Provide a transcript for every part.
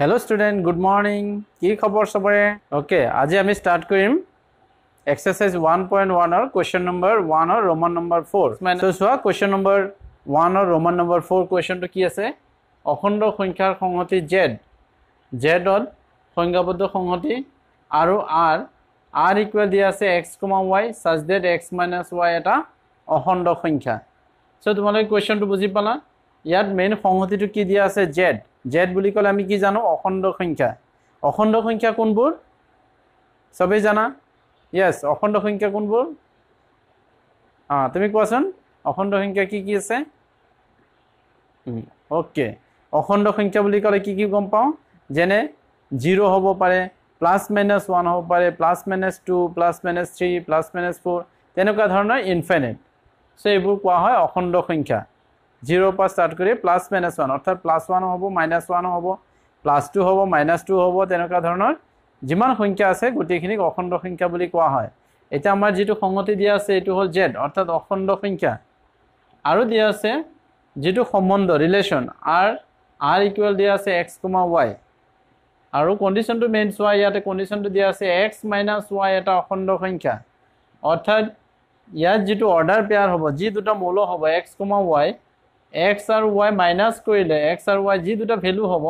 hello' student good morning কি খবৰ চবৰে অ'কে আজি আমি ষ্টাৰ্ট কৰিম এক্সাৰচাইজ ওৱান পইণ্ট ওৱানৰ কুৱেশ্যন নম্বৰ ওৱানৰ ৰোমান নম্বৰ ফ'ৰ মানে চোৱা কুৱেশ্যন নম্বৰ ওৱানৰ ৰোমান নম্বৰ ফ'ৰ কুৱেশ্যনটো কি আছে অখণ্ড সংখ্যাৰ সংহতি জেড জেডত সংজ্ঞাবদ্ধ সংহতি আৰু আৰ আৰ ইকুৱেল দিয়া আছে x comma y such that x minus y এটা অখণ্ড সংখ্যা চ' তোমালোকে কুৱেশ্যনটো বুজি পালা ইয়াত মেইন সংহতিটো কি দিয়া আছে জেড জেড বুলি ক'লে আমি কি জানো অখণ্ড সংখ্যা অখণ্ড সংখ্যা কোনবোৰ চবেই জানা য়েছ অখণ্ড সংখ্যা কোনবোৰ অঁ তুমি কোৱাচোন অখণ্ড সংখ্যা কি কি আছে অ'কে অখণ্ড সংখ্যা বুলি ক'লে কি কি গম পাওঁ যেনে জিৰ' হ'ব পাৰে প্লাছ মাইনাছ ওৱান হ'ব পাৰে plus minus two plus minus three plus minus four তেনেকুৱা ধৰণৰ ইনফাইনেট চ' এইবোৰ কোৱা হয় অখণ্ড সংখ্যা জিৰ'ৰ পৰা ষ্টাৰ্ট কৰি প্লাছ মাইনাছ ওৱান অৰ্থাৎ প্লাছ ওৱানো হ'ব মাইনাছ ওৱানো হ'ব প্লাছ টু হ'ব মাইনাছ টু হ'ব তেনেকুৱা ধৰণৰ যিমান সংখ্যা আছে গোটেইখিনিক অখণ্ড সংখ্যা বুলি কোৱা হয় এতিয়া আমাৰ যিটো সংগতি দিয়া আছে এইটো হ'ল জেড অৰ্থাৎ অখণ্ড সংখ্যা আৰু দিয়া আছে যিটো সম্বন্ধ ৰিলেশ্যন আৰ আৰ ইকুৱেল দিয়া আছে এক্স কমা ৱাই আৰু কণ্ডিশ্যনটো মেইন চোৱা ইয়াতে কণ্ডিশ্যনটো দিয়া আছে এক্স মাইনাছ ৱাই এটা অখণ্ড সংখ্যা অৰ্থাৎ ইয়াত যিটো অৰ্ডাৰ পেয়াৰ হ'ব যি দুটা মৌল হ'ব এক্স কমা ৱাই এক্স আৰু ৱাই মাইনাছ কৰিলে এক্স আৰু ৱাই যি দুটা ভেলু হ'ব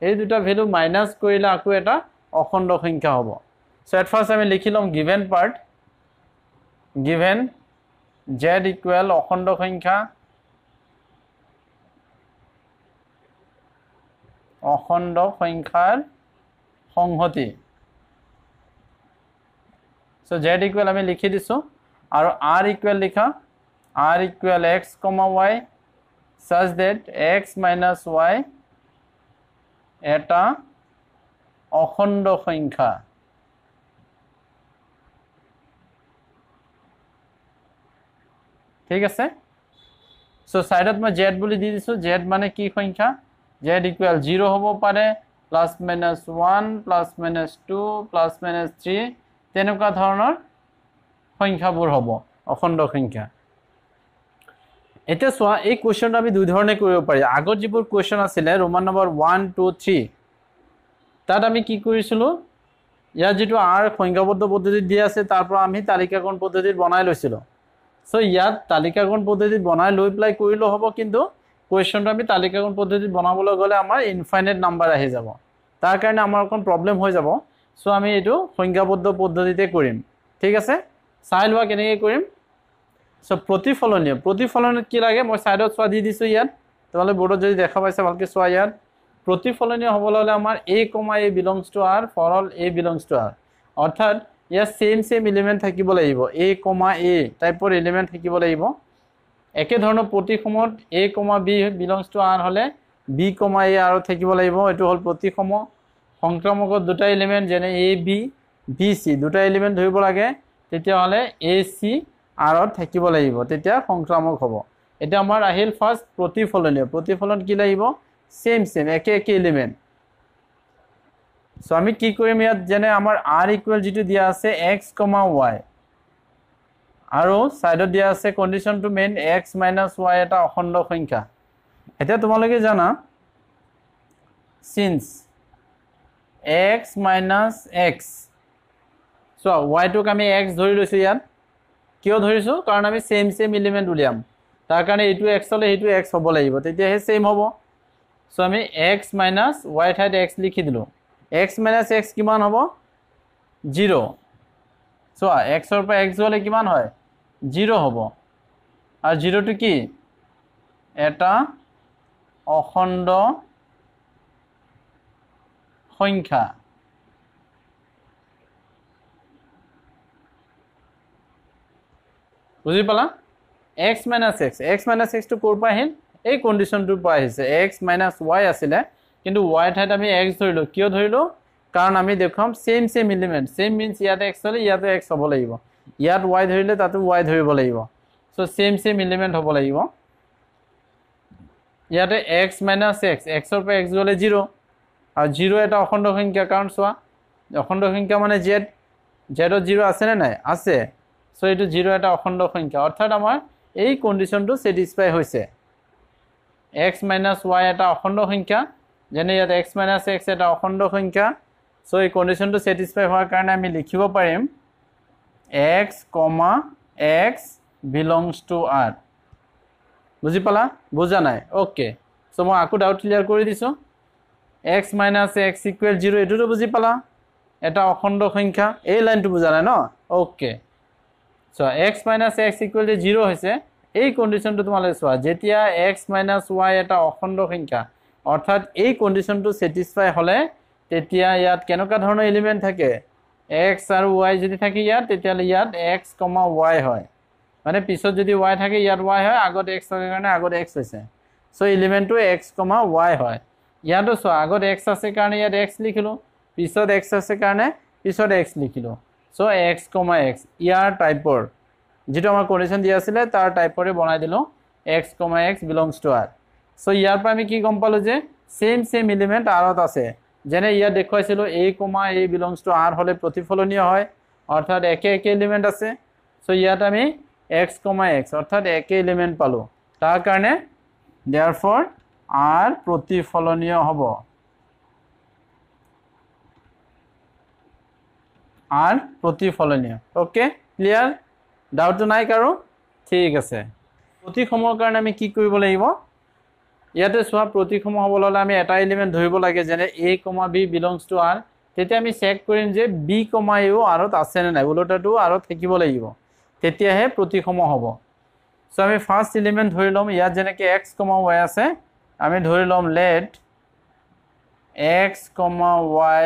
সেই দুটা ভেলু মাইনাছ কৰিলে আকৌ এটা অখণ্ড সংখ্যা হ'ব চ' এট ফাৰ্ষ্ট আমি লিখি ল'ম given part given Z equal অখণ্ড সংখ্যা অখণ্ড সংখ্যাৰ সংহতি চ' জেড ইকুৱেল আমি লিখি দিছোঁ আৰু আৰ ইকুৱেল লিখা R equal x comma y such that x minus y eta অখণ্ড সংখ্যা ঠিক আছে সো সাইডত মানে জেড বলে দিয়েছো জেড মানে কি সংখ্যা জেড ইকুয়াল জিরো হব পারে plus minus one plus minus two plus minus three তেনকা ধরনের সংখ্যাব হব অখণ্ড সংখ্যা এতিয়া চোৱা এই কুৱেশ্যনটো আমি দুই দুইধৰণে কৰিব পাৰি আগত যিবোৰ কুৱেশ্যন আছিলে roman number one two three তাত আমি কি কৰিছিলোঁ ইয়াত যিটো আৰ সংজ্ঞাবদ্ধ পদ্ধতি দিয়া আছে তাৰ পৰা আমি তালিকাকৰণ পদ্ধতি বনাই লৈছিলোঁ চ' ইয়াত তালিকাকৰণ পদ্ধতি বনাই লৈ পেলাই কৰিলেও হ'ব কিন্তু কুৱেশ্যনটো আমি তালিকাকৰণ পদ্ধতিত বনাবলৈ গ'লে আমাৰ ইনফাইনেট নাম্বাৰ আহি যাব তাৰ কাৰণে আমাৰ অকণ প্ৰব্লেম হৈ যাব চ' আমি এইটো সংজ্ঞাবদ্ধ পদ্ধতিতে কৰিম ঠিক আছে চাই লোৱা কেনেকৈ কৰিম চ' প্ৰতিফলনীয় প্ৰতিফলনত কি লাগে মই ছাইডত চোৱা দি দিছোঁ ইয়াত তোমালোকে বৰ্ডত যদি দেখা পাইছে ভালকৈ চোৱা ইয়াত প্ৰতিফলনীয় হ'বলৈ হ'লে আমাৰ a comma a to R for ফৰল এ টু আৰ অৰ্থাৎ ইয়াত চেম চেম এলিমেণ্ট থাকিব লাগিব এ কমা এ টাইপৰ এলিমেণ্ট থাকিব লাগিব একেধৰণৰ প্ৰতিসমত a comma b to R হ'লে বি কমা এ আৰ থাকিব লাগিব এইটো হ'ল প্ৰতিসম সংক্ৰামকত দুটা এলিমেণ্ট যেনে এ বি বি চি দুটা এলিমেণ্ট ধৰিব লাগে তেতিয়াহ'লে এ চি আৰত থাকিব লাগিব তেতিয়া সংক্ৰামক হ'ব এতিয়া আমাৰ আহিল ফাৰ্ষ্ট প্ৰতিফলনীয় প্ৰতিফলন কি লাগিব চেম চেম একে একে এলিমেণ্ট চ' আমি কি কৰিম ইয়াত যেনে আমাৰ আৰ ইকুৱেল যিটো দিয়া আছে এক্স কমা ৱাই আৰু ছাইডত দিয়া আছে কণ্ডিশ্যনটো মেইন এক্স মাইনাছ ৱাই এটা অখণ্ড সংখ্যা এতিয়া তোমালোকে জানা চিন্স এক্স মাইনাছ এক্স চোৱা ৱাইটোক আমি এক্স ধৰি লৈছোঁ ইয়াত কিয় ধৰিছোঁ কাৰণ আমি চেম চেম এলিমেণ্ট উলিয়াম তাৰ কাৰণে এইটো এক্স হ'লে সেইটো এক্স হ'ব লাগিব তেতিয়াহে চেম হ'ব চ' আমি এক্স মাইনাছ ৱাই ঠাইত এক্স লিখি দিলোঁ এক্স মাইনাছ এক্স কিমান হ'ব জিৰ' চোৱা এক্সৰ পৰা এক্স হ'লে কিমান হয় জিৰ' হ'ব আৰু জিৰ'টো কি এটা অখণ্ড সংখ্যা বুজি পালা x minus x x minus এক্সটো ক'ৰ পৰা আহিল এই কণ্ডিশ্যনটোৰ পৰা আহিছে এক্স মাইনাছ ৱাই আছিলে কিন্তু ৱাই ঠাইত আমি এক্স ধৰিলোঁ কিয় ধৰিলোঁ কাৰণ আমি দেখুৱাম same same element same means ইয়াত এক্স হ'লে ইয়াতে এক্স হ'ব লাগিব ইয়াত ৱাই ধৰিলে তাতো ৱাই ধৰিব লাগিব চ' ছেইম ছেইম এলিমেণ্ট হ'ব লাগিব ইয়াতে এক্স মাইনাছ এক্স এক্সৰ পৰা এক্স গ'লে জিৰ' আৰু জিৰ' এটা অখণ্ড সংখ্যা কাৰণ চোৱা অখণ্ড সংখ্যা মানে জেড জেডত জিৰ' আছেনে নাই আছে সো এইটো জিরো একটা অখণ্ড সংখ্যা অর্থাৎ আমার এই কন্ডিশনটি সেটিসফাই হয়েছে এক্স মাইনাস ওয়াই একটা অখণ্ড সংখ্যা যে এক্স মাইনাস এক্স একটা অখণ্ড সংখ্যা সো এই কন্ডিশনটি সেটিসফাই হওয়ার কারণে আমি লিখব পাৰিম x comma x belongs to R বুঝি পালা বুঝা নাই ওকে সো মানে আকু ডাউট ক্লিয়ার করে দিছো x minus x equal zero এইটো বুঝি পালা এটা অখণ্ড সংখ্যা এই লাইনটি বুঝা নাই ন ওকে চোৱা x minus x equal to zero' হৈছে এই কণ্ডিশ্যনটো তোমালোকে চোৱা যেতিয়া এক্স মাইনাছ ৱাই এটা অখণ্ড সংখ্যা অৰ্থাৎ এই কণ্ডিশ্যনটো ছেটিছফাই হ'লে তেতিয়া ইয়াত কেনেকুৱা ধৰণৰ এলিমেণ্ট থাকে এক্স আৰু ৱাই যদি থাকে ইয়াত তেতিয়াহ'লে ইয়াত এক্স কমা ৱাই হয় মানে পিছত যদি ৱাই থাকে ইয়াত ৱাই হয় আগত এক্স থকাৰ কাৰণে আগত এক্স হৈছে চ' এলিমেণ্টটো এক্স কমা ৱাই হয় ইয়াতো চোৱা আগত এক্স আছে কাৰণে ইয়াত এক্স লিখিলোঁ পিছত এক্স আছে কাৰণে পিছত এক্স লিখিলোঁ সো এক্স কমা এক্স ইয়াৰ টাইপৰ যিটো আমাৰ কণ্ডিশ্যন দিয়া আছিলে তাৰ টাইপৰে বনাই দিলোঁ x comma x belongs to R so' ইয়াৰ পৰা আমি কি গম পালোঁ যে ছেইম ছেইম এলিমেণ্ট আৰত আছে যেনে ইয়াত দেখুৱাইছিলোঁ এই কমা এই বিলংছ টু আৰ হ'লে প্ৰতিফলনীয় হয় অৰ্থাৎ একে একে এলিমেণ্ট আছে চ' ইয়াত আমি এক্স কমা এক্স অৰ্থাৎ একে এলিমেণ্ট পালোঁ তাৰ কাৰণে দেয়াৰ ফৰ আৰ প্ৰতিফলনীয় হ'ব আর প্রতিফলনীয় ওকে ক্লিয়ার ডাউট নাই কারো ঠিক আছে প্রতীকসমূহ কারণে আমি কি লাগিব ইয়াতে চা প্রতীকসমূহ হবল আমি এটা এলিমেন্ট ধরব লাগে যে a comma b belongs to R তেতিয়া আমি চেক করিম যে বি কমা ইউ আরত আছে না ওলোটাটো আরত থাকিব লাগিব তেতিয়াহে প্রতীকসমূহ হব সো আমি ফার্স্ট এলিমেন্ট ধরে লম ইয়াত যে এক্স কমা ওয়াই আছে আমি ধরে লম let x comma y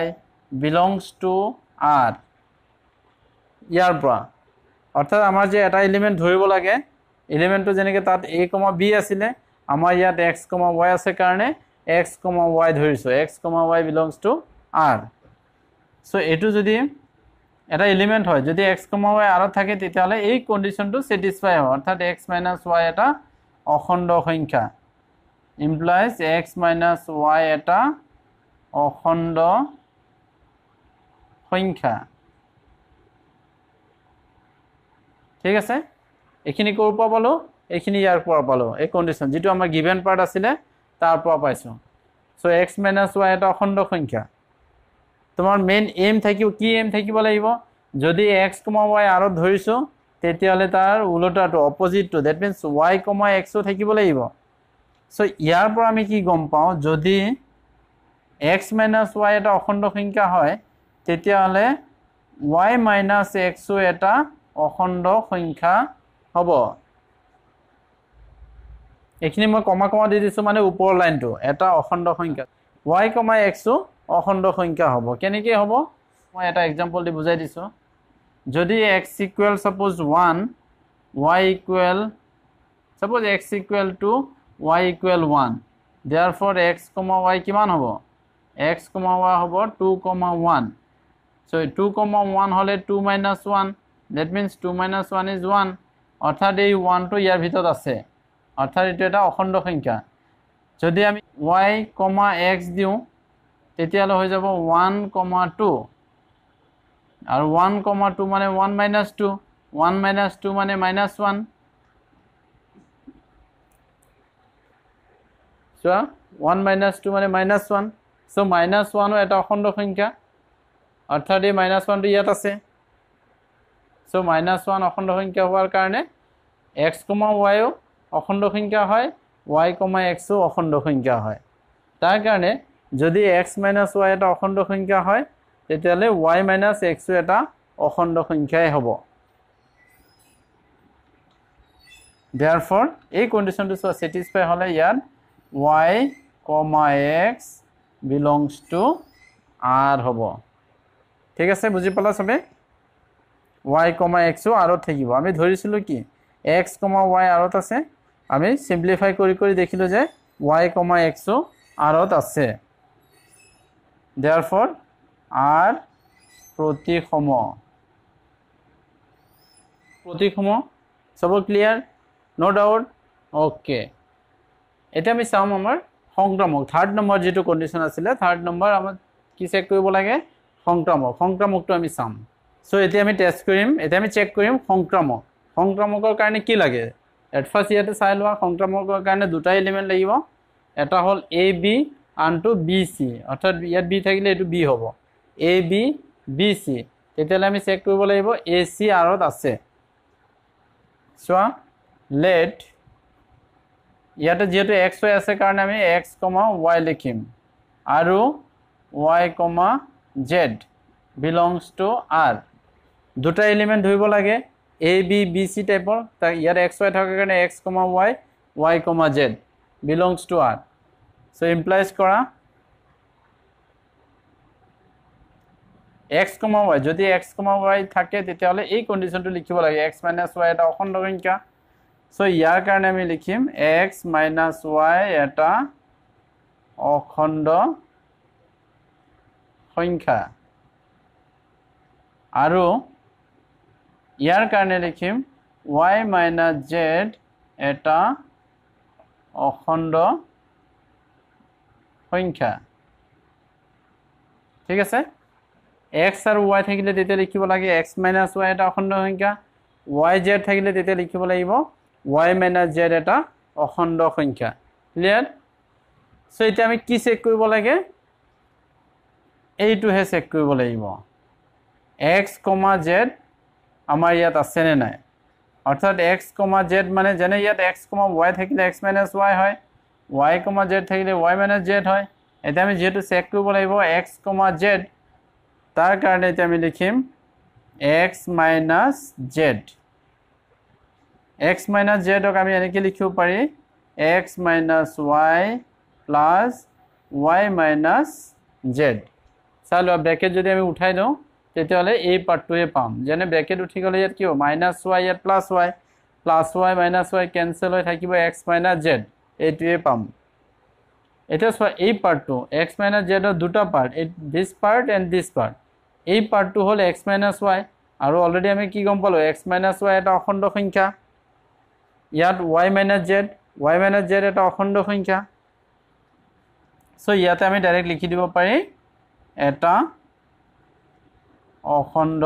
belongs to R ইয়াৰ পৰা অৰ্থাৎ আমাৰ যে এটা এলিমেণ্ট ধৰিব লাগে এলিমেণ্টটো যেনেকে তাত এ কমা বি আছিলে আমাৰ ইয়াত এক্স কমা ৱাই আছে কাৰণে এক্স কমা ৱাই ধৰিছোঁ x comma y belongs to R so' এইটো যদি এটা এলিমেণ্ট হয় যদি এক্স কমা ৱাই আৰত থাকে তেতিয়াহ'লে এই কণ্ডিশ্যনটো ছেটিছফাই হয় অৰ্থাৎ এক্স মাইনাছ ৱাই এটা অখণ্ড সংখ্যা ইমপ্লাইজ এক্স মাইনাছ ৱাই এটা অখণ্ড সংখ্যা ঠিক আছে এইখিনি ক'ৰ পৰা পালোঁ এইখিনি ইয়াৰ পৰা পালোঁ এই কণ্ডিশ্যন যিটো আমাৰ গিভেন পাৰ্ট আছিলে তাৰ পৰা পাইছোঁ চ' এক্স মাইনাছ ৱাই এটা অখণ্ড সংখ্যা তোমাৰ মেইন এইম থাকিব কি এইম থাকিব লাগিব যদি এক্স কমা ৱাই আঁৰত ধৰিছোঁ তেতিয়াহ'লে তাৰ ওলোটাটো অপজিটটো ডেট মিনছ ৱাই কমা এক্সো থাকিব লাগিব চ' ইয়াৰ পৰা আমি কি গম পাওঁ যদি এক্স মাইনাছ ৱাই এটা অখণ্ড সংখ্যা হয় তেতিয়াহ'লে ৱাই মাইনাছ এক্সো এটা অখণ্ড সংখ্যা হ'ব এইখিনি মই কমা কমা দি দিছোঁ মানে ওপৰৰ লাইনটো এটা অখণ্ড সংখ্যা ৱাই কমা এক্সটো অখণ্ড সংখ্যা হ'ব কেনেকৈ হ'ব মই এটা এক্সাম্পল দি বুজাই দিছোঁ যদি x equal suppose one y equal suppose x equal two y equal one therefore x comma y কিমান হ'ব এক্স কমা ৱাই হ'ব two comma one so' two comma one হ'লে two minus one that means two minus one is one অৰ্থাৎ এই ওৱানটো ইয়াৰ ভিতৰত আছে অৰ্থাৎ এইটো এটা অখণ্ড সংখ্যা যদি আমি ৱাই কমা এক্স দিওঁ তেতিয়াহ'লে হৈ যাব ওৱান কমা টু আৰু ওৱান কমা টু মানে one minus two one minus two মানে মাইনাছ ওৱান চোৱা ওৱান মাইনাছ টু মানে মাইনাছ ওৱান চ' মাইনাছ ওৱানো এটা অখণ্ড সংখ্যা অৰ্থাৎ এই মাইনাছ ওৱানটো ইয়াত আছে সো মাইনাস ওয়ান অখণ্ড সংখ্যা হওয়ার কারণে এক্স কমা ওয়াইও অখণ্ড সংখ্যা হয় ওয়াই কমা এক্সও অখণ্ড সংখ্যা হয় তার কারণে যদি এক্স মাইনাস ওয়াই একটা অখণ্ড সংখ্যা হয় তেতিয়ালে ওয়াই মাইনাস এক্সও এটা অখণ্ড সংখ্যাই হব দেয়ারফর এই কন্ডিশনটি সেটিসফাই হলে ইয়াত y comma x belongs to R হব ঠিক আছে বুঝি পালা সবাই ওয়াই কমা এক্সও আৰত থাকিব আমি ধৰেছিল কি এক্স কমা ওয়াই আৰত আছে আমি সিম্পলিফাই কৰি কৰি দেখিল যে ওয়াই কমা এক্সও আৰত আছে দেয়াৰ ফৰ আৰ প্ৰতিসম প্ৰতিসম সব ক্লিয়াৰ নো ডাউট ওকে এটা আমি চাম আমাৰ সংক্ৰামক থাৰ্ড নম্বৰ যে কন্ডিশন আসে থাৰ্ড নম্বৰ আমাৰ কি চেক কৰিব লাগে সংক্ৰামক তো আমি চাম সো এটি আমি টেস্ট করি এটা আমি চেক করি সংক্রামক সংক্রামকর কারণে কি লাগে এডফার্স্ট ইয়াতে চাই লওয়া সংক্রামকর কারণে দুটা এলিমেন্ট লাগিব এটা হল এ বি আনটো বি সি অর্থাৎ ইয়াত বি থাকলে এই বি হব এ বি বি সি তাহলে আমি চেক করব এ সি আর আছে চা লেট ইয়াতে যেহেতু এক্স ওয়াই আছে কারণে আমি এক্স কমা ওয়াই লিখিম আর y comma z belongs to R দুটা এলিমেণ্ট ধৰিব লাগে এ বি বি চি টাইপৰ তাৰ ইয়াত এক্স ৱাই থকাৰ কাৰণে x comma y y comma z belongs to R so' implies কৰা এক্স কমা ৱাই যদি এক্স কমা ৱাই থাকে তেতিয়াহ'লে এই কণ্ডিশ্যনটো লিখিব লাগে এক্স মাইনাছ ৱাই এটা অখণ্ড সংখ্যা চ' ইয়াৰ কাৰণে আমি লিখিম এক্স মাইনাছ ৱাই এটা অখণ্ড সংখ্যা আৰু ইয়াৰ কাৰণে লিখিম ৱাই মাইনাছ জেড এটা অখণ্ড সংখ্যা ঠিক আছে এক্স আৰু ৱাই থাকিলে তেতিয়া লিখিব লাগে এক্স মাইনাছ ৱাই এটা অখণ্ড সংখ্যা ৱাই জেড থাকিলে তেতিয়া লিখিব লাগিব ৱাই মাইনাছ জেড এটা অখণ্ড সংখ্যা ক্লিয়াৰ চ' এতিয়া আমি কি চেক কৰিব লাগে এইটোহে চেক কৰিব লাগিব এক্স কমা জেড আমাৰ ইয়াত আছেনে নাই অৰ্থাৎ এক্স কমা জেড মানে যেনে ইয়াত এক্স কমা ৱাই থাকিলে এক্স মাইনাছ ৱাই হয় ৱাই কমা জেড থাকিলে ৱাই মাইনাছ জেড হয় এতিয়া আমি যিহেতু চেক কৰিব লাগিব এক্স কমা জেড তাৰ কাৰণে এতিয়া আমি লিখিম x minus z x minus জেডক আমি এনেকৈ লিখিব পাৰি x minus y plus y minus z চাই লোৱা ব্ৰেকেট যদি আমি উঠাই দিওঁ তেতিয়াহ'লে এই পাৰ্টটোৱে পাম যেনে ব্ৰেকেট উঠি গ'লে ইয়াত কি হ'ব মাইনাচ ৱাই ইয়াত plus y plus y minus y cancel হৈ থাকিব এক্স মাইনাছ জেড এইটোৱে পাম এতিয়া চোৱা এই পাৰ্টটো এক্স মাইনাছ জেডৰ দুটা পাৰ্ট এই this part and this part এই পাৰ্টটো হ'ল এক্স মাইনাছ ৱাই আৰু অলৰেডি আমি কি গম পালোঁ এক্স মাইনাছ ৱাই এটা অখণ্ড সংখ্যা ইয়াত y minus z y minus z এটা অখণ্ড সংখ্যা চ' ইয়াতে আমি ডাইৰেক্ট লিখি দিব পাৰি এটা অখণ্ড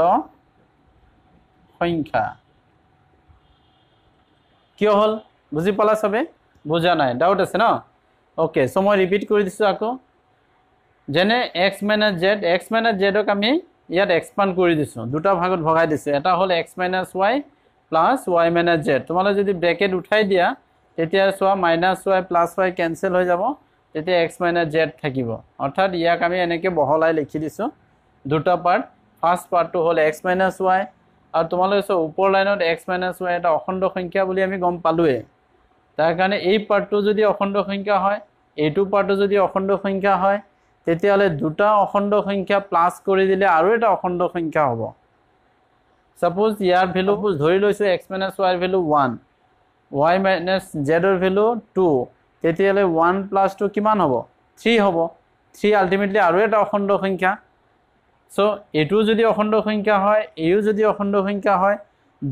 সংখ্যা কিয় হ'ল বুজি পালা চবে বুজা নাই ডাউট আছে ন অ'কে চ' মই ৰিপিট কৰি দিছোঁ আকৌ যেনে x minus z x minus জেডক আমি ইয়াত এক্সপাণ্ড কৰি দিছোঁ দুটা ভাগত ভগাই দিছোঁ এটা হ'ল x minus y plus y minus z তোমালোকে যদি ব্ৰেকেট উঠাই দিয়া তেতিয়া চোৱা minus y plus y cancel হৈ যাব তেতিয়া এক্স মাইনাছ জেড থাকিব অৰ্থাৎ ইয়াক আমি এনেকৈ বহলাই লিখি দিছোঁ দুটা পাৰ্ট ফার্স্ট পার্টটো হল এক্স মাইনাছ ওয়াই আর তোমালে সব উপর লাইনত এক্স মাইনাছ ওয়াই এটা অখণ্ড সংখ্যা বলে আমি গম পালোয়ে তার কারণে এই পার্টটো যদি অখণ্ড সংখ্যা হয় এইটো পার্টটো যদি অখণ্ড সংখ্যা হয় তেতিয়ালে দুটা অখণ্ড সংখ্যা প্লাস করে দিলে আরো এটা অখণ্ড সংখ্যা হব সাপোজ ইয়ার ভ্যালু ধরে লো এক্স মাইনাছ ওয়াইর ভ্যালু ওয়ান ওয়াই মাইনাছ জেডর ভ্যালু টু তেতিয়ালে ওয়ান প্লাস টু কিমান হব থ্রি হব থ্রি আলটিমেটলি আরো এটা অখণ্ড সংখ্যা সো এইটো যদি অখণ্ড সংখ্যা হয় এইও যদি অখণ্ড সংখ্যা হয়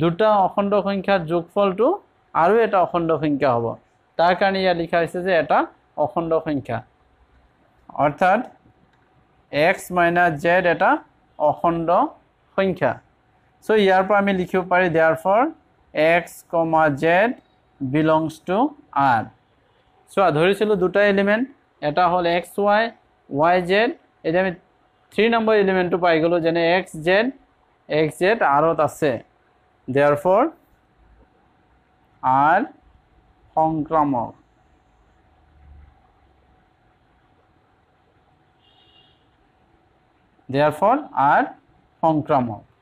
দুটা অখণ্ড সংখ্যার যোগফলটো আৰু এটা অখণ্ড সংখ্যা হ'ব তার কারণে ইয়াত লিখা হয়েছে যে এটা অখণ্ড সংখ্যা অর্থাৎ এক্স মাইনাস জেড এটা অখণ্ড সংখ্যা সো ইয়ারপর আমি লিখিব পারি therefore x comma z belongs to R চা ধরেছিল দুটা এলিমেন্ট এটা হল এক্স ওয়াই ওয়াই জেড এটা আমি থ্রি নম্বর এলিমেন্টও পাই গেলো যেন এক্স জেড এক্স জেড আরত আছে দেয়ার ফর আর সংক্রামক দেয়ার ফর আর সংক্রামক